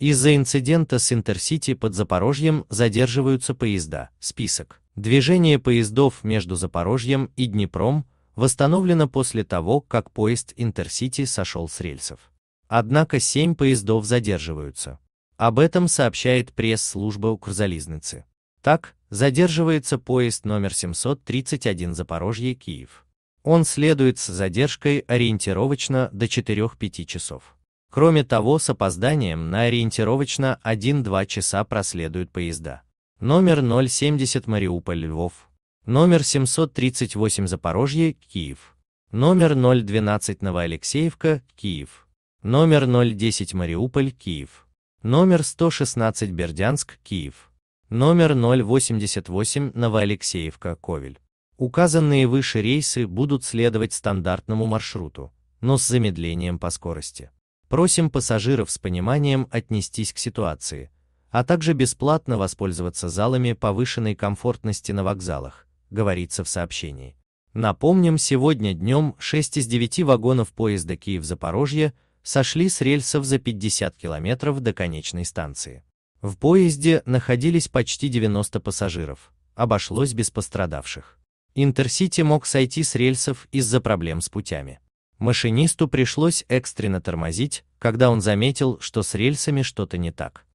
Из-за инцидента с Интерсити под Запорожьем задерживаются поезда. Список. Движение поездов между Запорожьем и Днепром восстановлено после того, как поезд Интерсити сошел с рельсов. Однако семь поездов задерживаются. Об этом сообщает пресс-служба Укрзализницы. Так, задерживается поезд номер 731 Запорожье-Киев. Он следует с задержкой ориентировочно до 4-5 часов. Кроме того, с опозданием на ориентировочно 1-2 часа проследуют поезда. Номер 070 Мариуполь-Львов. Номер 738 Запорожье-Киев. Номер 012 Новоалексеевка-Киев. Номер 010 Мариуполь-Киев. Номер 116 Бердянск-Киев. Номер 088 Новоалексеевка-Ковель. Указанные выше рейсы будут следовать стандартному маршруту, но с замедлением по скорости. Просим пассажиров с пониманием отнестись к ситуации, а также бесплатно воспользоваться залами повышенной комфортности на вокзалах, говорится в сообщении. Напомним, сегодня днем 6 из 9 вагонов поезда Киев-Запорожье сошли с рельсов за 50 километров до конечной станции. В поезде находились почти 90 пассажиров, обошлось без пострадавших. Интерсити мог сойти с рельсов из-за проблем с путями. Машинисту пришлось экстренно тормозить, когда он заметил, что с рельсами что-то не так.